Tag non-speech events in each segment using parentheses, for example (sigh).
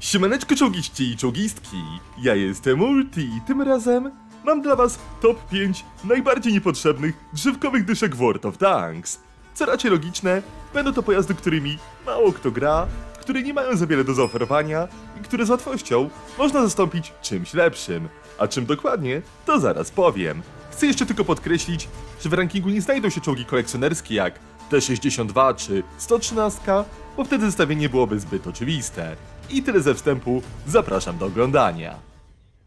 Siemaneczko czołgiści i czołgistki, ja jestem Ulti i tym razem mam dla was top 5 najbardziej niepotrzebnych drzewkowych dyszek World of Tanks. Co raczej logiczne, będą to pojazdy, którymi mało kto gra, które nie mają za wiele do zaoferowania i które z łatwością można zastąpić czymś lepszym. A czym dokładnie, to zaraz powiem. Chcę jeszcze tylko podkreślić, że w rankingu nie znajdą się czołgi kolekcjonerskie jak T-62 czy 113, bo wtedy zestawienie byłoby zbyt oczywiste. I tyle ze wstępu, zapraszam do oglądania.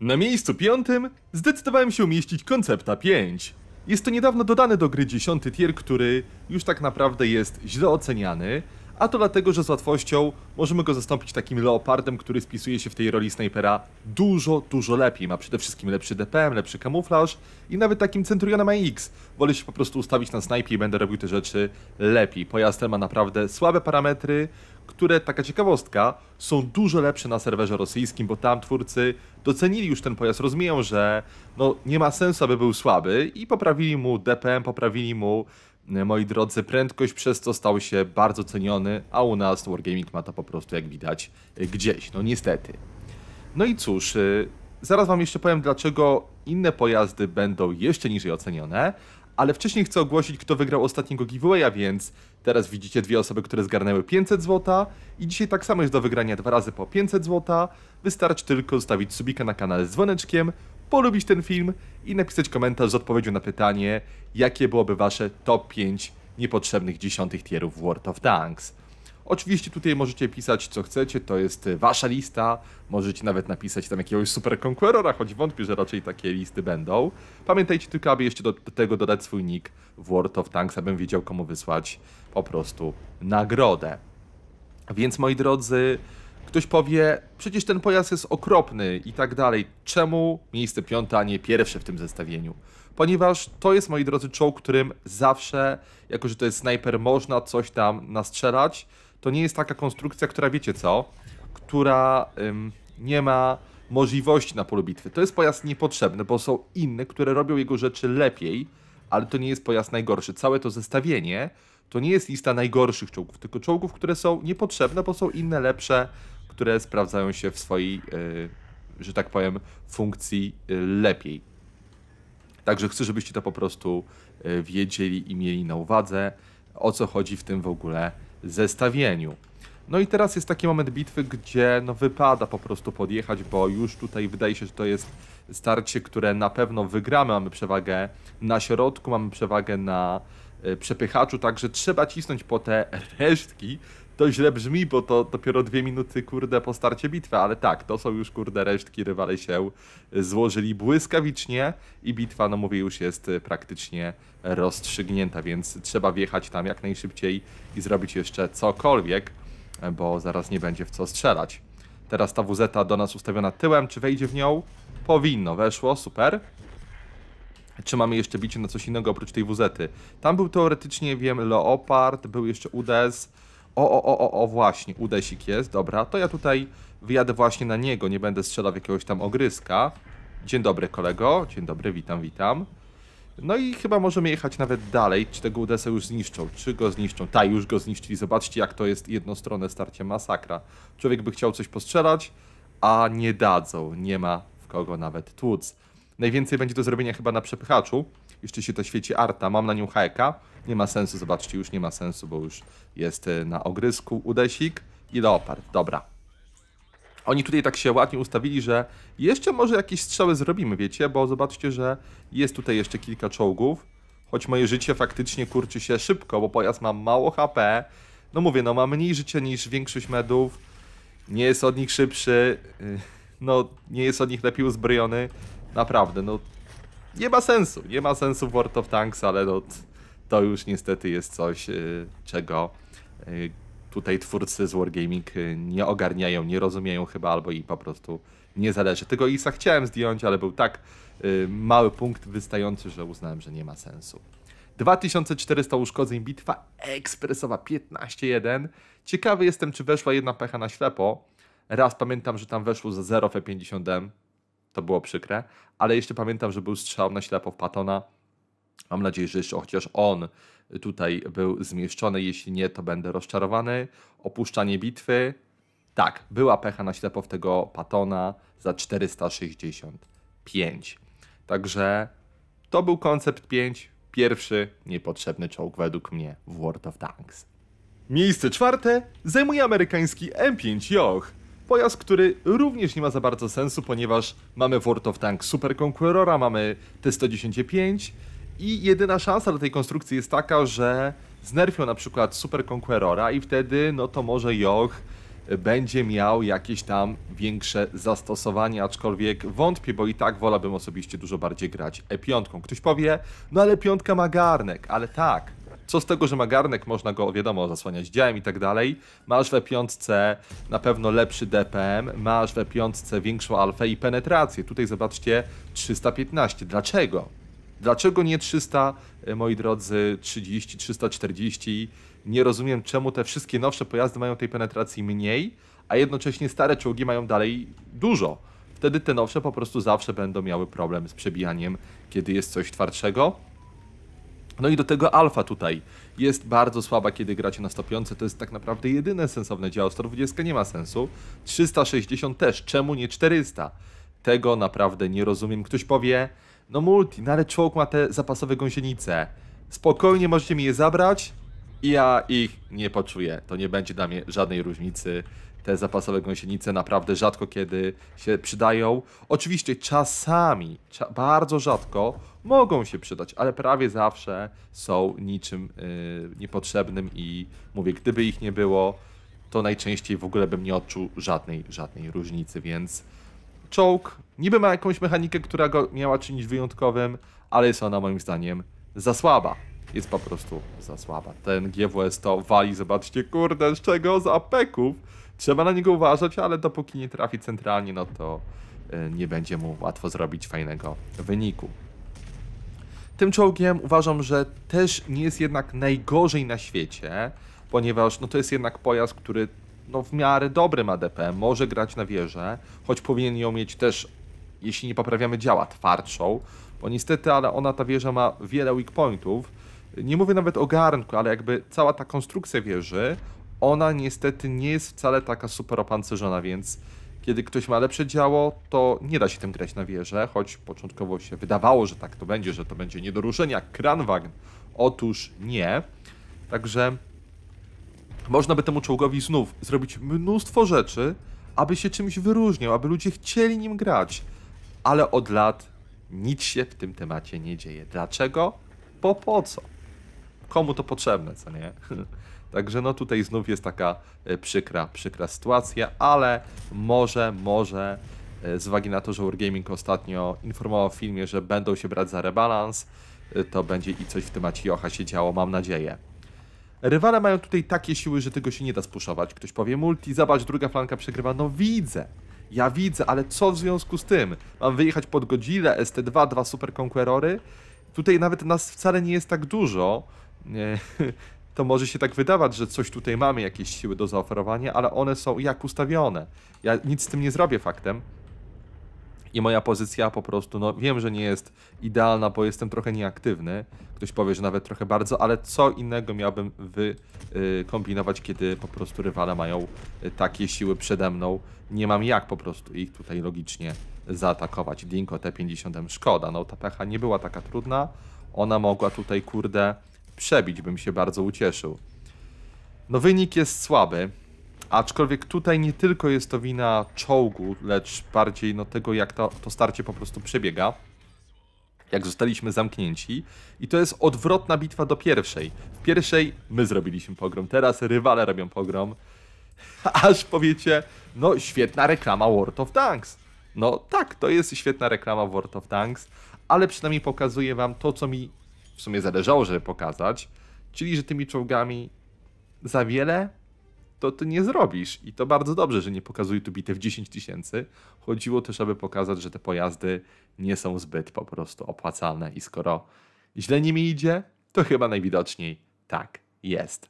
Na miejscu piątym zdecydowałem się umieścić koncepta 5. Jest to niedawno dodany do gry dziesiąty tier, który już tak naprawdę jest źle oceniany, a to dlatego, że z łatwością możemy go zastąpić takim leopardem, który spisuje się w tej roli snajpera dużo, dużo lepiej. Ma przede wszystkim lepszy DPM, lepszy kamuflaż i nawet takim Centurionem AX. Wolę się po prostu ustawić na snajpie i będę robił te rzeczy lepiej. Pojazd ma naprawdę słabe parametry, które, taka ciekawostka, są dużo lepsze na serwerze rosyjskim, bo tam twórcy docenili już ten pojazd, rozumieją, że no, nie ma sensu, aby był słaby i poprawili mu DPM, poprawili mu moi drodzy, prędkość przez to stał się bardzo ceniony, a u nas Wargaming ma to po prostu, jak widać, gdzieś, no niestety. No i cóż, y, zaraz Wam jeszcze powiem, dlaczego inne pojazdy będą jeszcze niżej ocenione, ale wcześniej chcę ogłosić, kto wygrał ostatniego giveawaya, więc teraz widzicie dwie osoby, które zgarnęły 500 zł i dzisiaj tak samo jest do wygrania dwa razy po 500 zł. Wystarczy tylko zostawić subika na kanale z dzwoneczkiem, polubić ten film i napisać komentarz z odpowiedzią na pytanie, jakie byłoby wasze top 5 niepotrzebnych dziesiątych tierów w World of Tanks. Oczywiście tutaj możecie pisać co chcecie, to jest wasza lista, możecie nawet napisać tam jakiegoś super Conquerora, choć wątpię, że raczej takie listy będą. Pamiętajcie tylko, aby jeszcze do, do tego dodać swój nick w World of Tanks, abym wiedział komu wysłać po prostu nagrodę. Więc moi drodzy, Ktoś powie, przecież ten pojazd jest okropny i tak dalej. Czemu miejsce piąte, a nie pierwsze w tym zestawieniu? Ponieważ to jest, moi drodzy, czołg, którym zawsze, jako że to jest snajper, można coś tam nastrzelać. To nie jest taka konstrukcja, która wiecie co, która ym, nie ma możliwości na polu bitwy. To jest pojazd niepotrzebny, bo są inne, które robią jego rzeczy lepiej, ale to nie jest pojazd najgorszy. Całe to zestawienie to nie jest lista najgorszych czołgów, tylko czołgów, które są niepotrzebne, bo są inne lepsze, które sprawdzają się w swojej, e, że tak powiem, funkcji e, lepiej. Także chcę, żebyście to po prostu e, wiedzieli i mieli na uwadze, o co chodzi w tym w ogóle zestawieniu. No i teraz jest taki moment bitwy, gdzie no wypada po prostu podjechać, bo już tutaj wydaje się, że to jest starcie, które na pewno wygramy. Mamy przewagę na środku, mamy przewagę na przepychaczu, także trzeba cisnąć po te resztki, to źle brzmi, bo to dopiero dwie minuty, kurde, po starcie bitwy, ale tak, to są już, kurde, resztki, rywale się y, złożyli błyskawicznie i bitwa, no mówię, już jest y, praktycznie rozstrzygnięta, więc trzeba wjechać tam jak najszybciej i zrobić jeszcze cokolwiek, bo zaraz nie będzie w co strzelać. Teraz ta WZ do nas ustawiona tyłem, czy wejdzie w nią? Powinno, weszło, super. Czy mamy jeszcze bicie na coś innego oprócz tej WZ? -y? Tam był teoretycznie, wiem, Leopard, był jeszcze UDS, o, o, o, o, o, właśnie, udesik jest, dobra, to ja tutaj wyjadę właśnie na niego, nie będę strzelał w jakiegoś tam ogryska. Dzień dobry kolego, dzień dobry, witam, witam. No i chyba możemy jechać nawet dalej, czy tego uds już zniszczą, czy go zniszczą, ta już go zniszczyli, zobaczcie jak to jest jednostronne starcie, masakra. Człowiek by chciał coś postrzelać, a nie dadzą, nie ma w kogo nawet tłuc. Najwięcej będzie do zrobienia chyba na przepychaczu, jeszcze się to świeci Arta, mam na nią hajka, nie ma sensu, zobaczcie, już nie ma sensu, bo już jest e, na ogrysku udesik i leopard, dobra. Oni tutaj tak się ładnie ustawili, że jeszcze może jakieś strzały zrobimy, wiecie, bo zobaczcie, że jest tutaj jeszcze kilka czołgów, choć moje życie faktycznie kurczy się szybko, bo pojazd ma mało HP, no mówię, no ma mniej życia niż większość medów, nie jest od nich szybszy, y, no nie jest od nich lepiej uzbrojony, naprawdę, no nie ma sensu, nie ma sensu w World of Tanks, ale no to już niestety jest coś, y, czego y, tutaj twórcy z Wargaming y, nie ogarniają, nie rozumieją chyba, albo i po prostu nie zależy. Tego Isa chciałem zdjąć, ale był tak mały punkt wystający, że uznałem, że nie ma sensu. 2400 uszkodzeń bitwa, ekspresowa 15-1. Ciekawy jestem, czy weszła jedna pecha na ślepo. Raz pamiętam, że tam weszło za 0 F50M. To było przykre. Ale jeszcze pamiętam, że był strzał na ślepo w Patona Mam nadzieję, że jeszcze chociaż on tutaj był zmieszczony. Jeśli nie, to będę rozczarowany. Opuszczanie bitwy. Tak, była pecha na ślepo w tego Patona za 465. Także to był koncept 5. Pierwszy niepotrzebny czołg według mnie w World of Tanks. Miejsce czwarte zajmuje amerykański M5 Joch. Pojazd, który również nie ma za bardzo sensu, ponieważ mamy World of Tanks Super Conquerora, mamy t 115 i jedyna szansa dla tej konstrukcji jest taka, że znerfią na przykład Super Conquerora i wtedy no to może Joch będzie miał jakieś tam większe zastosowanie, aczkolwiek wątpię, bo i tak wolałbym osobiście dużo bardziej grać E5. Ktoś powie, no ale piątka ma garnek, ale tak, co z tego, że ma garnek, można go wiadomo zasłaniać działem i tak dalej. Masz we piątce na pewno lepszy DPM, masz we piątce większą alfę i penetrację. Tutaj zobaczcie 315. Dlaczego? Dlaczego nie 300, e, moi drodzy, 30, 340? Nie rozumiem, czemu te wszystkie nowsze pojazdy mają tej penetracji mniej, a jednocześnie stare czołgi mają dalej dużo. Wtedy te nowsze po prostu zawsze będą miały problem z przebijaniem, kiedy jest coś twardszego. No i do tego alfa tutaj jest bardzo słaba, kiedy gracie na stopiące. To jest tak naprawdę jedyne sensowne działo. 120 nie ma sensu. 360 też. Czemu nie 400? Tego naprawdę nie rozumiem. Ktoś powie, no multi, no ale czołg ma te zapasowe gąsienice. Spokojnie możecie mi je zabrać i ja ich nie poczuję. To nie będzie dla mnie żadnej różnicy. Te zapasowe gąsienice naprawdę rzadko kiedy się przydają. Oczywiście czasami, cza bardzo rzadko, mogą się przydać, ale prawie zawsze są niczym yy, niepotrzebnym i mówię, gdyby ich nie było, to najczęściej w ogóle bym nie odczuł żadnej, żadnej różnicy, więc czołg Niby ma jakąś mechanikę, która go miała czynić wyjątkowym, ale jest ona moim zdaniem za słaba. Jest po prostu za słaba. Ten GWS to wali, zobaczcie, kurde, z czego? Z apeków. Trzeba na niego uważać, ale dopóki nie trafi centralnie, no to e, nie będzie mu łatwo zrobić fajnego wyniku. Tym czołgiem uważam, że też nie jest jednak najgorzej na świecie, ponieważ no to jest jednak pojazd, który no w miarę dobry ma DP, może grać na wieżę, choć powinien ją mieć też jeśli nie poprawiamy działa, twardszą, bo niestety, ale ona, ta wieża ma wiele weak pointów. Nie mówię nawet o garnku, ale jakby cała ta konstrukcja wieży, ona niestety nie jest wcale taka super opancerzona, więc kiedy ktoś ma lepsze działo, to nie da się tym grać na wieżę, choć początkowo się wydawało, że tak to będzie, że to będzie nie do ruszenia, kranwagen. Otóż nie. Także można by temu czołgowi znów zrobić mnóstwo rzeczy, aby się czymś wyróżniał, aby ludzie chcieli nim grać ale od lat nic się w tym temacie nie dzieje. Dlaczego? Po po co? Komu to potrzebne, co nie? (laughs) Także no tutaj znów jest taka e, przykra, przykra sytuacja, ale może, może e, z uwagi na to, że Wargaming ostatnio informował w filmie, że będą się brać za rebalans, e, to będzie i coś w temacie Jocha się działo, mam nadzieję. Rywale mają tutaj takie siły, że tego się nie da spuszować. Ktoś powie multi, zobacz, druga flanka przegrywa. No widzę, ja widzę, ale co w związku z tym? Mam wyjechać pod Godzilla, ST2, dwa Super Conquerory? Tutaj nawet nas wcale nie jest tak dużo. (laughs) To może się tak wydawać, że coś tutaj mamy, jakieś siły do zaoferowania, ale one są jak ustawione. Ja nic z tym nie zrobię faktem i moja pozycja po prostu, no wiem, że nie jest idealna, bo jestem trochę nieaktywny. Ktoś powie, że nawet trochę bardzo, ale co innego miałbym wykombinować, y, kiedy po prostu rywale mają y, takie siły przede mną. Nie mam jak po prostu ich tutaj logicznie zaatakować. Dinko T50 szkoda, no ta pecha nie była taka trudna. Ona mogła tutaj, kurde, przebić, bym się bardzo ucieszył. No wynik jest słaby. Aczkolwiek tutaj nie tylko jest to wina czołgu, lecz bardziej no tego, jak to, to starcie po prostu przebiega. Jak zostaliśmy zamknięci. I to jest odwrotna bitwa do pierwszej. W pierwszej my zrobiliśmy pogrom, teraz rywale robią pogrom. (laughs) Aż powiecie, no świetna reklama World of Tanks. No tak, to jest świetna reklama World of Tanks, ale przynajmniej pokazuje wam to, co mi w sumie zależało, żeby pokazać, czyli że tymi czołgami za wiele to ty nie zrobisz. I to bardzo dobrze, że nie pokazuje tu bitew 10 tysięcy. Chodziło też, aby pokazać, że te pojazdy nie są zbyt po prostu opłacalne i skoro źle nimi idzie, to chyba najwidoczniej tak jest.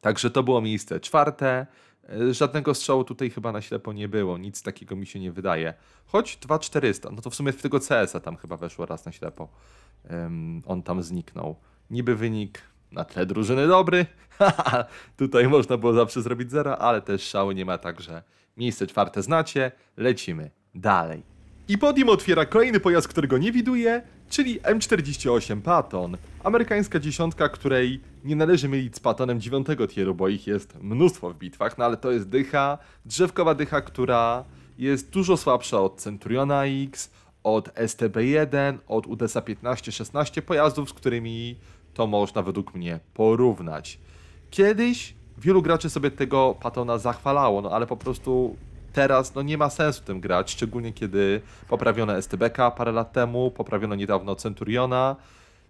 Także to było miejsce czwarte. E, żadnego strzału tutaj chyba na ślepo nie było, nic takiego mi się nie wydaje. Choć 2400, no to w sumie w tego CS-a tam chyba weszło raz na ślepo. Um, on tam zniknął. Niby wynik na tle drużyny dobry. (laughs) Tutaj można było zawsze zrobić zero, ale też szału nie ma, także miejsce czwarte znacie. Lecimy dalej. I podium otwiera kolejny pojazd, którego nie widuje, czyli M48 Patton. Amerykańska dziesiątka, której nie należy mylić z Pattonem 9 tieru, bo ich jest mnóstwo w bitwach, no ale to jest dycha, drzewkowa dycha, która jest dużo słabsza od Centuriona X, od STB1, od UDESA 15-16 pojazdów, z którymi to można według mnie porównać. Kiedyś wielu graczy sobie tego Patona zachwalało, no ale po prostu teraz no nie ma sensu w tym grać, szczególnie kiedy poprawiono STBK parę lat temu, poprawiono niedawno Centuriona.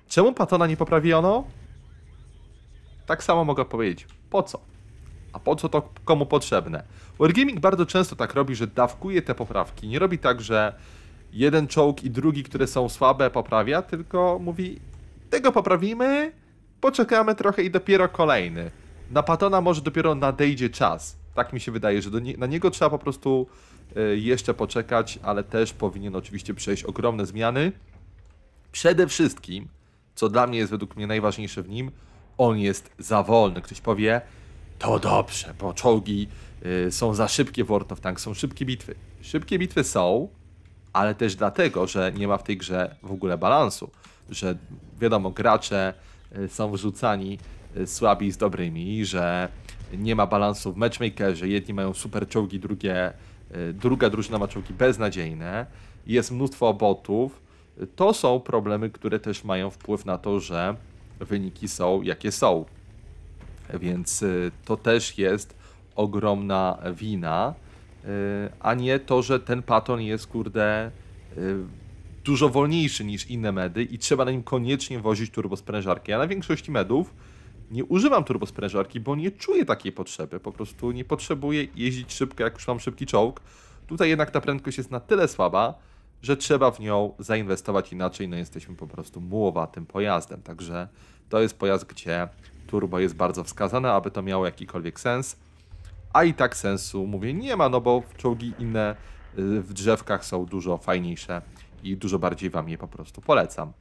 Czemu Patona nie poprawiono? Tak samo mogę powiedzieć. Po co? A po co to komu potrzebne? Wargaming bardzo często tak robi, że dawkuje te poprawki. Nie robi tak, że jeden czołg i drugi, które są słabe, poprawia, tylko mówi tego poprawimy, poczekamy trochę i dopiero kolejny. Na Patona może dopiero nadejdzie czas. Tak mi się wydaje, że nie na niego trzeba po prostu y, jeszcze poczekać, ale też powinien oczywiście przejść ogromne zmiany. Przede wszystkim, co dla mnie jest według mnie najważniejsze w nim, on jest za wolny. Ktoś powie, to dobrze, bo czołgi y, są za szybkie w World of Tanks, są szybkie bitwy. Szybkie bitwy są, ale też dlatego, że nie ma w tej grze w ogóle balansu że wiadomo, gracze y, są wrzucani y, słabi z dobrymi, że nie ma balansu w matchmakerze, jedni mają super czołgi, drugie, y, druga drużyna ma czołgi beznadziejne, jest mnóstwo botów. To są problemy, które też mają wpływ na to, że wyniki są jakie są. Więc to też jest ogromna wina, a nie to, że ten paton jest kurde dużo wolniejszy niż inne medy i trzeba na nim koniecznie wozić turbosprężarkę. Ja na większości medów nie używam turbosprężarki, bo nie czuję takiej potrzeby. Po prostu nie potrzebuję jeździć szybko, jak już mam szybki czołg. Tutaj jednak ta prędkość jest na tyle słaba, że trzeba w nią zainwestować inaczej, no jesteśmy po prostu mułowatym pojazdem. Także to jest pojazd, gdzie turbo jest bardzo wskazane, aby to miało jakikolwiek sens. A i tak sensu, mówię, nie ma, no bo czołgi inne y, w drzewkach są dużo fajniejsze i dużo bardziej Wam je po prostu polecam.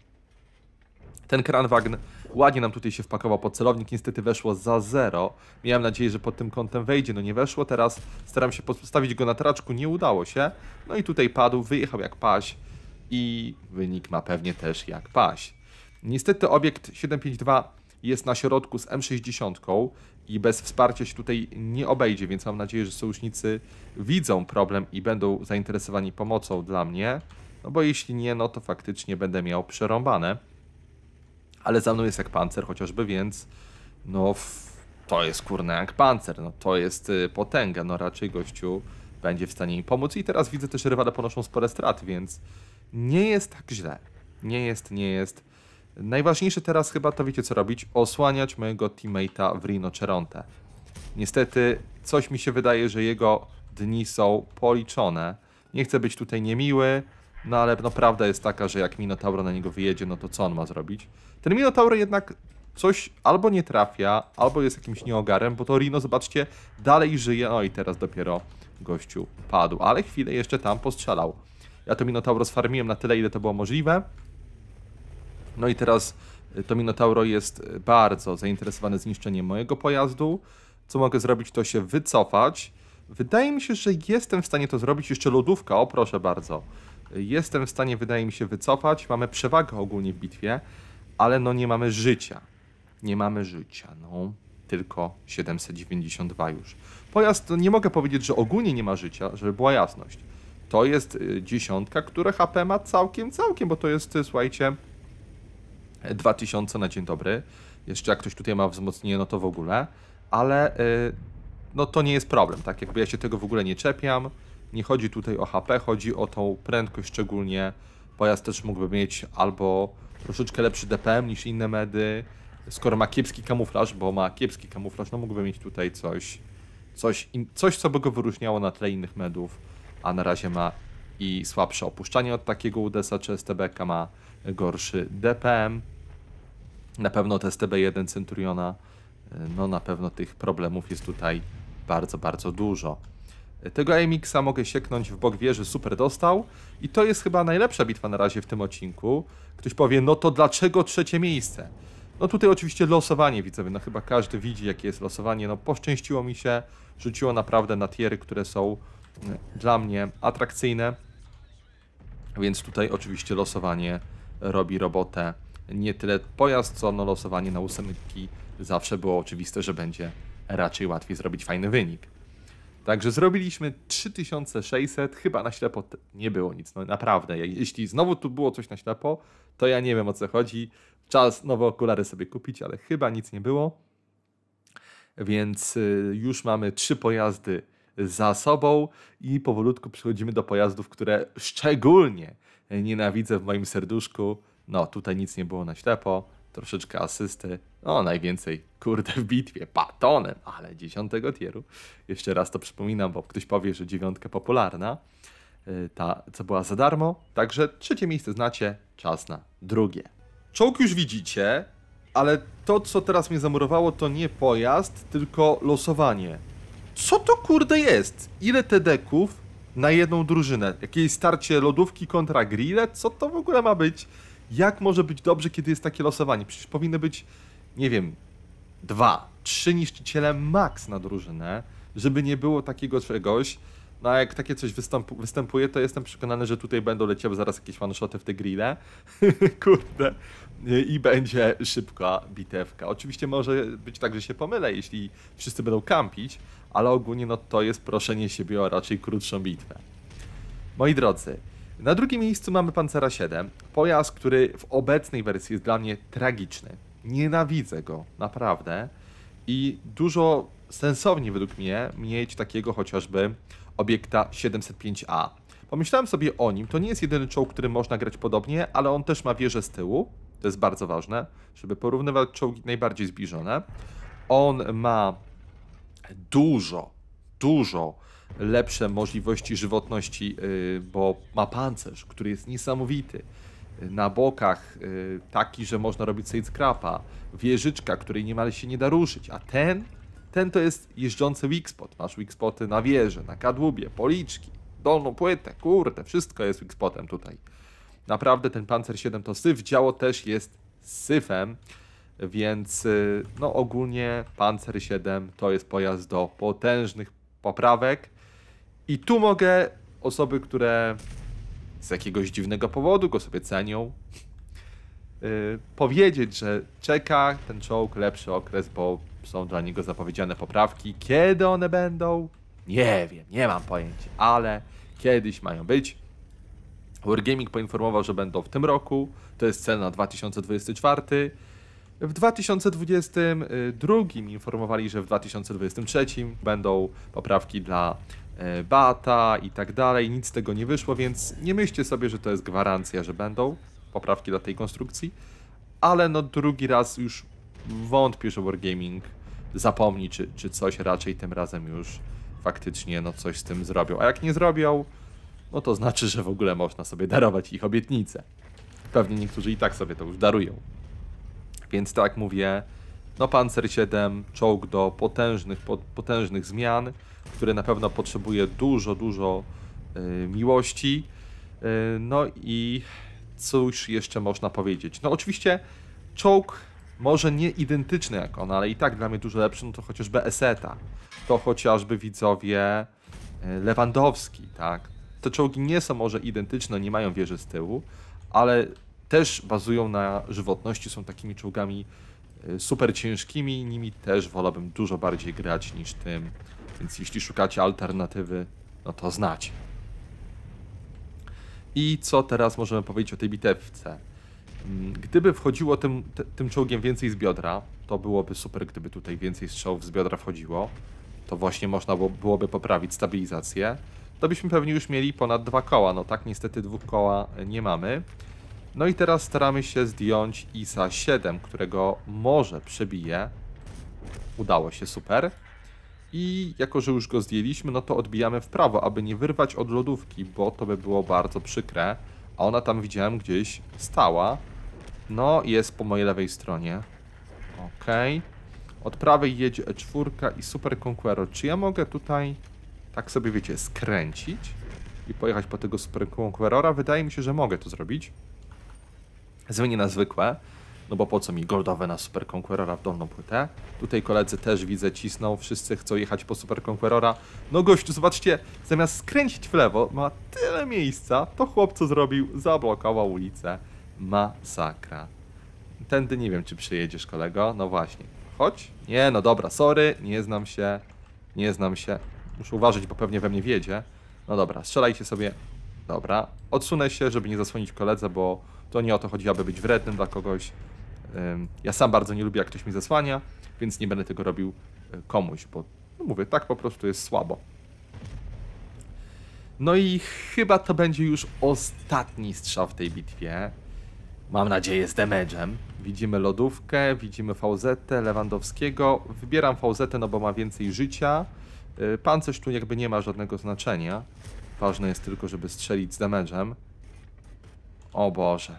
Ten kranwagn ładnie nam tutaj się wpakował pod celownik, niestety weszło za zero. Miałem nadzieję, że pod tym kątem wejdzie, no nie weszło. Teraz staram się postawić go na traczku, nie udało się. No i tutaj padł, wyjechał jak paś i wynik ma pewnie też jak paś. Niestety obiekt 752 jest na środku z M60 i bez wsparcia się tutaj nie obejdzie, więc mam nadzieję, że sojusznicy widzą problem i będą zainteresowani pomocą dla mnie. No bo jeśli nie, no to faktycznie będę miał przerąbane. Ale za mną jest jak pancer chociażby, więc no to jest kurde jak pancer, no to jest y, potęga, no raczej gościu będzie w stanie mi pomóc. I teraz widzę też rywale ponoszą spore straty, więc nie jest tak źle. Nie jest, nie jest. Najważniejsze teraz chyba to wiecie co robić, osłaniać mojego teammate'a w Rinoceronte. Niestety coś mi się wydaje, że jego dni są policzone. Nie chcę być tutaj niemiły, no ale no, prawda jest taka, że jak Minotauro na niego wyjedzie, no to co on ma zrobić? Ten Minotaur jednak coś albo nie trafia, albo jest jakimś nieogarem, bo to Rino, zobaczcie, dalej żyje. No i teraz dopiero gościu padł, ale chwilę jeszcze tam postrzelał. Ja to Minotauro sfarmiłem na tyle, ile to było możliwe. No i teraz y, to Minotauro jest y, bardzo zainteresowane zniszczeniem mojego pojazdu. Co mogę zrobić, to się wycofać. Wydaje mi się, że jestem w stanie to zrobić. Jeszcze lodówka, o proszę bardzo jestem w stanie, wydaje mi się, wycofać. Mamy przewagę ogólnie w bitwie, ale no nie mamy życia. Nie mamy życia, no. Tylko 792 już. Pojazd, no nie mogę powiedzieć, że ogólnie nie ma życia, żeby była jasność. To jest y, dziesiątka, które HP ma całkiem, całkiem, bo to jest, y, słuchajcie, 2000 na dzień dobry. Jeszcze jak ktoś tutaj ma wzmocnienie, no to w ogóle. Ale y, no to nie jest problem, tak? Jakby ja się tego w ogóle nie czepiam nie chodzi tutaj o HP, chodzi o tą prędkość szczególnie. Pojazd też mógłby mieć albo troszeczkę lepszy DPM niż inne medy. Skoro ma kiepski kamuflaż, bo ma kiepski kamuflaż, no mógłby mieć tutaj coś, coś, coś co by go wyróżniało na tle innych medów, a na razie ma i słabsze opuszczanie od takiego UDS-a czy STB-ka, ma gorszy DPM. Na pewno te STB-1 Centuriona, no na pewno tych problemów jest tutaj bardzo, bardzo dużo. Tego Emixa mogę sieknąć w bok wieży, super dostał. I to jest chyba najlepsza bitwa na razie w tym odcinku. Ktoś powie, no to dlaczego trzecie miejsce? No tutaj oczywiście losowanie widzowie, no chyba każdy widzi jakie jest losowanie. No poszczęściło mi się, rzuciło naprawdę na tiery, które są mm, dla mnie atrakcyjne. Więc tutaj oczywiście losowanie robi robotę. Nie tyle pojazd, co no losowanie na ósemki zawsze było oczywiste, że będzie raczej łatwiej zrobić fajny wynik. Także zrobiliśmy 3600, chyba na ślepo nie było nic, no naprawdę. Jeśli znowu tu było coś na ślepo, to ja nie wiem o co chodzi. Czas nowe okulary sobie kupić, ale chyba nic nie było. Więc y, już mamy trzy pojazdy za sobą i powolutku przechodzimy do pojazdów, które szczególnie e, nienawidzę w moim serduszku. No, tutaj nic nie było na ślepo troszeczkę asysty, o no, najwięcej, kurde, w bitwie, patonem, ale dziesiątego tieru. Jeszcze raz to przypominam, bo ktoś powie, że dziewiątka popularna, y, ta, co była za darmo. Także trzecie miejsce znacie, czas na drugie. Czołg już widzicie, ale to, co teraz mnie zamurowało, to nie pojazd, tylko losowanie. Co to kurde jest? Ile te deków na jedną drużynę? Jakieś starcie lodówki kontra grille? Co to w ogóle ma być? Jak może być dobrze, kiedy jest takie losowanie? Przecież powinny być, nie wiem, dwa, trzy niszczyciele max na drużynę, żeby nie było takiego czegoś. No a jak takie coś występuje, to jestem przekonany, że tutaj będą leciały zaraz jakieś one w te grille. (laughs) Kurde. I będzie szybka bitewka. Oczywiście może być tak, że się pomylę, jeśli wszyscy będą kampić, ale ogólnie no to jest proszenie siebie o raczej krótszą bitwę. Moi drodzy, na drugim miejscu mamy Pancera 7. Pojazd, który w obecnej wersji jest dla mnie tragiczny. Nienawidzę go, naprawdę. I dużo sensowniej według mnie mieć takiego chociażby obiekta 705A. Pomyślałem sobie o nim. To nie jest jedyny czołg, który można grać podobnie, ale on też ma wieżę z tyłu. To jest bardzo ważne, żeby porównywać czołgi najbardziej zbliżone. On ma dużo, dużo lepsze możliwości żywotności, y, bo ma pancerz, który jest niesamowity. Na bokach y, taki, że można robić sobie scrapa, wieżyczka, której niemal się nie da ruszyć, a ten, ten to jest jeżdżący wigspot. Masz wigspoty na wieży, na kadłubie, policzki, dolną płytę, kurde, wszystko jest wigspotem tutaj. Naprawdę ten pancer 7 to syf, działo też jest syfem, więc y, no ogólnie pancer 7 to jest pojazd do potężnych poprawek, i tu mogę osoby, które z jakiegoś dziwnego powodu go sobie cenią, y, powiedzieć, że czeka ten czołg lepszy okres, bo są dla niego zapowiedziane poprawki. Kiedy one będą? Nie wiem, nie mam pojęcia, ale kiedyś mają być. Wargaming poinformował, że będą w tym roku. To jest cena 2024. W 2022 y, informowali, że w 2023 będą poprawki dla E, bata i tak dalej. Nic z tego nie wyszło, więc nie myślcie sobie, że to jest gwarancja, że będą poprawki dla tej konstrukcji. Ale no drugi raz już wątpię, że Wargaming zapomni, czy, czy coś raczej tym razem już faktycznie no coś z tym zrobią. A jak nie zrobią, no to znaczy, że w ogóle można sobie darować ich obietnice. Pewnie niektórzy i tak sobie to już darują. Więc tak mówię, no Panzer 7, czołg do potężnych, po, potężnych zmian które na pewno potrzebuje dużo, dużo e, miłości. E, no i cóż jeszcze można powiedzieć? No oczywiście czołg może nie identyczny jak on, ale i tak dla mnie dużo lepszy, no to chociażby Eseta, to chociażby widzowie e, Lewandowski, tak? Te czołgi nie są może identyczne, nie mają wieży z tyłu, ale też bazują na żywotności, są takimi czołgami super ciężkimi, nimi też wolałbym dużo bardziej grać niż tym więc jeśli szukacie alternatywy, no to znacie. I co teraz możemy powiedzieć o tej bitewce? Mm, gdyby wchodziło tym, tym czołgiem więcej z biodra, to byłoby super, gdyby tutaj więcej strzałów z biodra wchodziło. To właśnie można byłoby poprawić stabilizację. To byśmy pewnie już mieli ponad dwa koła. No tak, niestety dwóch koła nie mamy. No i teraz staramy się zdjąć ISA 7, którego może przebije. Udało się, super. I jako, że już go zdjęliśmy, no to odbijamy w prawo, aby nie wyrwać od lodówki, bo to by było bardzo przykre. A ona tam widziałem gdzieś stała. No, jest po mojej lewej stronie. Okej. Okay. Od prawej jedzie E4 i Super Conqueror. Czy ja mogę tutaj, tak sobie wiecie, skręcić i pojechać po tego Super Conquerora? Wydaje mi się, że mogę to zrobić. Zmienię na zwykłe. No bo po co mi na Super Conquerora w dolną płytę? Tutaj koledzy też widzę cisną, wszyscy chcą jechać po Super Conquerora. No gościu, zobaczcie, zamiast skręcić w lewo, ma tyle miejsca, to chłop co zrobił, zablokował ulicę. Masakra. Tędy nie wiem, czy przyjedziesz, kolego. No właśnie. Chodź. Nie, no dobra, sorry, nie znam się. Nie znam się. Muszę uważać, bo pewnie we mnie wiedzie. No dobra, strzelajcie sobie. Dobra, odsunę się, żeby nie zasłonić koledze, bo to nie o to chodzi, aby być wrednym dla kogoś. Ja sam bardzo nie lubię, jak ktoś mi zasłania, więc nie będę tego robił e, komuś, bo no mówię, tak po prostu jest słabo. No i chyba to będzie już ostatni strzał w tej bitwie. Mam nadzieję z damage'em. Widzimy lodówkę, widzimy fauzetę Lewandowskiego. Wybieram fauzetę, no bo ma więcej życia. E, Pancerz tu jakby nie ma żadnego znaczenia. Ważne jest tylko, żeby strzelić z damage'em. O Boże.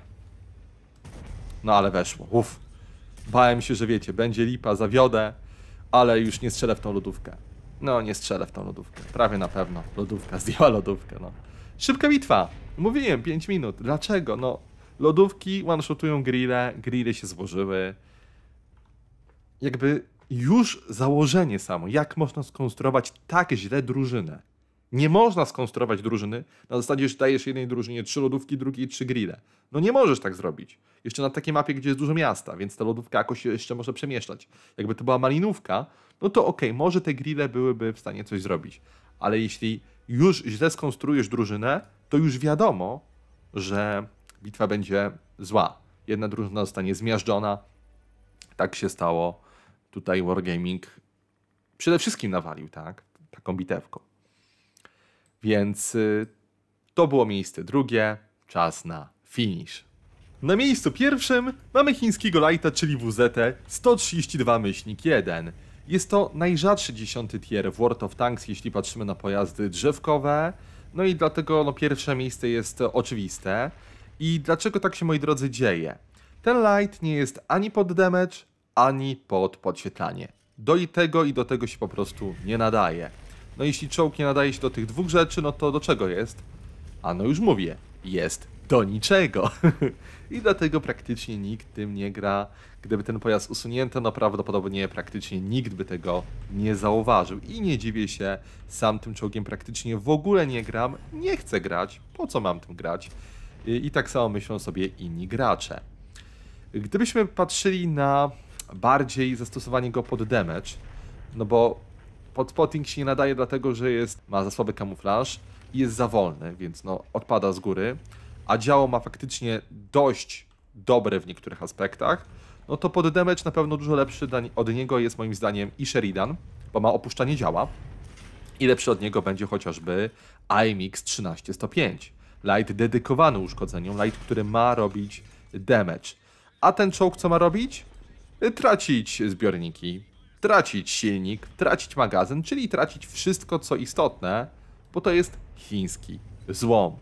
No ale weszło, uff. Bałem się, że wiecie, będzie lipa, zawiodę, ale już nie strzelę w tą lodówkę. No, nie strzelę w tą lodówkę, prawie na pewno. Lodówka, (laughs) zdjęła lodówkę, no. Szybka bitwa, mówiłem, 5 minut. Dlaczego? No, lodówki one-shotują grille, grille się złożyły. Jakby już założenie samo, jak można skonstruować tak źle drużynę. Nie można skonstruować drużyny na zasadzie, że dajesz jednej drużynie trzy lodówki, drugiej trzy grille. No nie możesz tak zrobić. Jeszcze na takiej mapie, gdzie jest dużo miasta, więc ta lodówka jakoś jeszcze może przemieszczać. Jakby to była malinówka, no to okej, okay, może te grille byłyby w stanie coś zrobić. Ale jeśli już źle skonstruujesz drużynę, to już wiadomo, że bitwa będzie zła. Jedna drużyna zostanie zmiażdżona. Tak się stało. Tutaj Wargaming przede wszystkim nawalił, tak? Taką bitewką. Więc y, to było miejsce drugie, czas na finish. Na miejscu pierwszym mamy chińskiego lighta, czyli WZT 132-1. Jest to najrzadszy dziesiąty tier w World of Tanks, jeśli patrzymy na pojazdy drzewkowe, no i dlatego no, pierwsze miejsce jest oczywiste. I dlaczego tak się, moi drodzy, dzieje? Ten light nie jest ani pod damage, ani pod podświetlanie. Do i tego i do tego się po prostu nie nadaje. No jeśli czołg nie nadaje się do tych dwóch rzeczy, no to do czego jest? A no już mówię, jest do niczego. (laughs) I dlatego praktycznie nikt tym nie gra. Gdyby ten pojazd usunięto, no prawdopodobnie praktycznie nikt by tego nie zauważył. I nie dziwię się, sam tym czołgiem praktycznie w ogóle nie gram, nie chcę grać, po co mam tym grać? I, i tak samo myślą sobie inni gracze. Gdybyśmy patrzyli na bardziej zastosowanie go pod damage, no bo pod spotting się nie nadaje dlatego, że jest, ma za słaby kamuflaż i jest za wolny, więc no odpada z góry. A działo ma faktycznie dość dobre w niektórych aspektach. No to pod damage na pewno dużo lepszy od niego jest moim zdaniem i Sheridan, bo ma opuszczanie działa. I lepszy od niego będzie chociażby IMX 13105. Light dedykowany uszkodzeniom, light, który ma robić damage. A ten czołg co ma robić? Tracić zbiorniki, tracić silnik, tracić magazyn, czyli tracić wszystko co istotne, bo to jest chiński złom.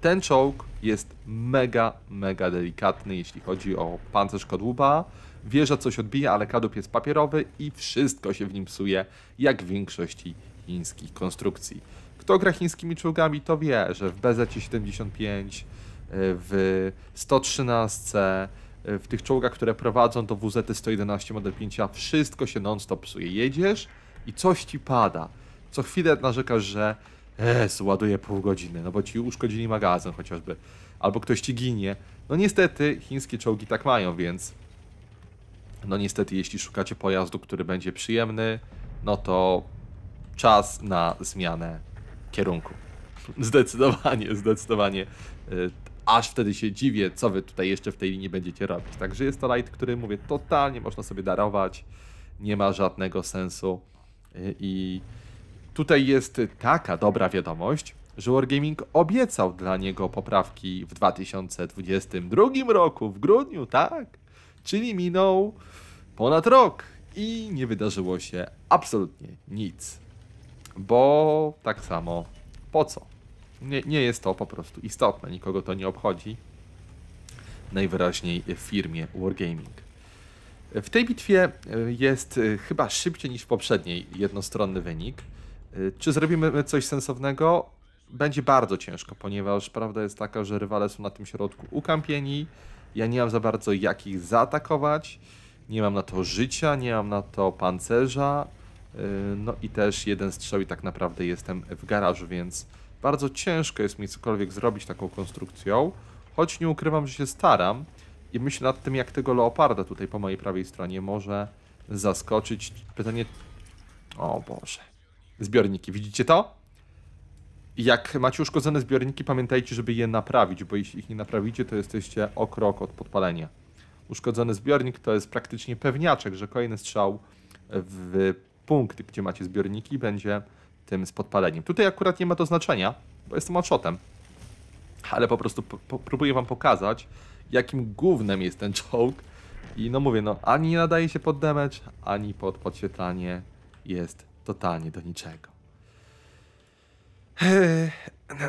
Ten czołg jest mega, mega delikatny, jeśli chodzi o pancerz kadłuba. Wieża coś odbija, ale kadłub jest papierowy i wszystko się w nim psuje, jak w większości chińskich konstrukcji. Kto gra chińskimi czołgami, to wie, że w BZ-75, e, w 113, E, w tych czołgach, które prowadzą do WZT-111 Model 5A wszystko się non-stop psuje. Jedziesz i coś ci pada. Co chwilę narzekasz, że es, ładuje pół godziny, no bo ci uszkodzili magazyn chociażby. Albo ktoś ci ginie. No niestety chińskie czołgi tak mają, więc no niestety jeśli szukacie pojazdu, który będzie przyjemny, no to czas na zmianę kierunku. (laughs) Zdecydowanie, zdecydowanie e, aż wtedy się dziwię, co wy tutaj jeszcze w tej linii będziecie robić. Także jest to light, który mówię, totalnie można sobie darować, nie ma żadnego sensu. I tutaj jest taka dobra wiadomość, że Wargaming obiecał dla niego poprawki w 2022 roku, w grudniu, tak? Czyli minął ponad rok i nie wydarzyło się absolutnie nic. Bo tak samo po co? nie, nie jest to po prostu istotne, nikogo to nie obchodzi. Najwyraźniej w firmie Wargaming. W tej bitwie e, jest e, chyba szybciej niż w poprzedniej jednostronny wynik. E, czy zrobimy coś sensownego? Będzie bardzo ciężko, ponieważ prawda jest taka, że rywale są na tym środku ukampieni. Ja nie mam za bardzo jak ich zaatakować. Nie mam na to życia, nie mam na to pancerza. No i też jeden strzał i tak naprawdę jestem w garażu, więc bardzo ciężko jest mi cokolwiek zrobić taką konstrukcją, choć nie ukrywam, że się staram i myślę nad tym, jak tego leoparda tutaj po mojej prawej stronie może zaskoczyć. Pytanie... O Boże. Zbiorniki, widzicie to? Jak macie uszkodzone zbiorniki, pamiętajcie, żeby je naprawić, bo jeśli ich nie naprawicie, to jesteście o krok od podpalenia. Uszkodzony zbiornik to jest praktycznie pewniaczek, że kolejny strzał w punkt, gdzie macie zbiorniki, będzie tym z podpaleniem. Tutaj akurat nie ma to znaczenia, bo jestem one ale po prostu próbuję wam pokazać, jakim głównym jest ten czołg. I no mówię, no ani nie nadaje się pod damage, ani pod podświetlanie jest totalnie do niczego. Eee,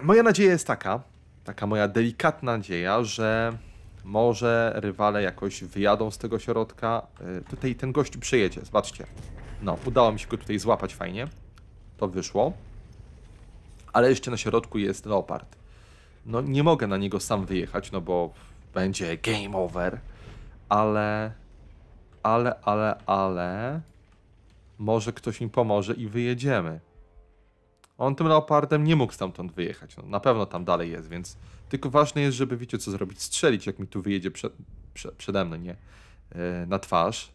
moja nadzieja jest taka, taka moja delikatna nadzieja, że może rywale jakoś wyjadą z tego środka. Eee, tutaj ten gość przyjedzie, zobaczcie. No, udało mi się go tutaj złapać fajnie. To wyszło. Ale jeszcze na środku jest Leopard. No nie mogę na niego sam wyjechać, no bo będzie game over. Ale, ale, ale, ale... Może ktoś mi pomoże i wyjedziemy. On tym Leopardem nie mógł stamtąd wyjechać. No, na pewno tam dalej jest, więc... Tylko ważne jest, żeby wiecie co zrobić. Strzelić, jak mi tu wyjedzie prze, prze, przede mną, nie? Yy, na twarz.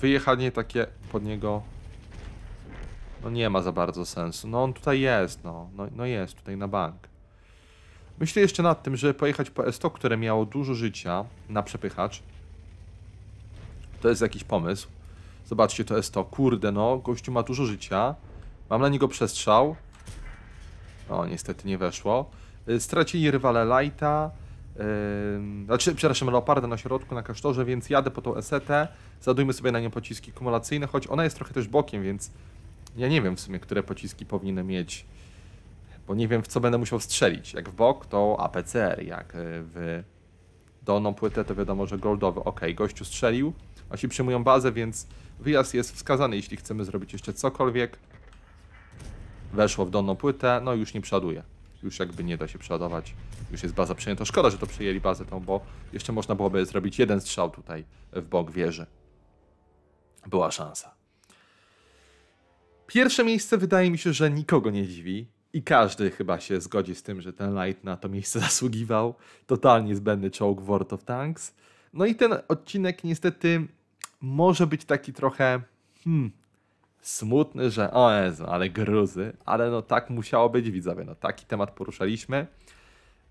Wyjechanie takie pod niego no nie ma za bardzo sensu. No on tutaj jest, no, no, no jest tutaj na bank. Myślę jeszcze nad tym, żeby pojechać po S100, które miało dużo życia na przepychacz. To jest jakiś pomysł. Zobaczcie, to S100. Kurde, no, gościu ma dużo życia. Mam na niego przestrzał. O, niestety nie weszło. Y, stracili rywale Lighta. Yy, znaczy, przepraszam, Leoparda na środku, na kasztorze, więc jadę po tą esetę. Zadujmy sobie na nią pociski kumulacyjne, choć ona jest trochę też bokiem, więc ja nie wiem w sumie, które pociski powinienem mieć, bo nie wiem w co będę musiał strzelić. Jak w bok to APCR, jak e, w dolną płytę to wiadomo, że goldowy. Ok, gościu strzelił, a ci przyjmują bazę, więc wyjazd jest wskazany, jeśli chcemy zrobić jeszcze cokolwiek. Weszło w dolną płytę, no już nie przoduje. Już jakby nie da się przeładować. Już jest baza przyjęta. Szkoda, że to przyjęli bazę tą, bo jeszcze można byłoby zrobić jeden strzał tutaj w bok wieży. Była szansa. Pierwsze miejsce wydaje mi się, że nikogo nie dziwi. I każdy chyba się zgodzi z tym, że ten Light na to miejsce (laughs) zasługiwał. Totalnie zbędny czołg World of Tanks. No i ten odcinek niestety może być taki trochę hmm, smutny, że o Jezu, ale gruzy, ale no tak musiało być widzowie, no taki temat poruszaliśmy.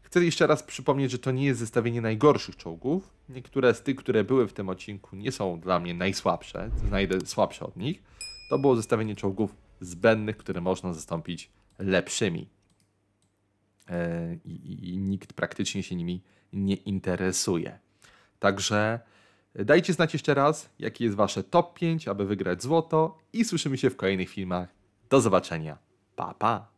Chcę jeszcze raz przypomnieć, że to nie jest zestawienie najgorszych czołgów. Niektóre z tych, które były w tym odcinku nie są dla mnie najsłabsze, znajdę słabsze od nich to było zestawienie czołgów zbędnych, które można zastąpić lepszymi. E, I, i, i nikt praktycznie się nimi nie interesuje. Także e, dajcie znać jeszcze raz, jakie jest Wasze top 5, aby wygrać złoto i słyszymy się w kolejnych filmach. Do zobaczenia. Pa, pa.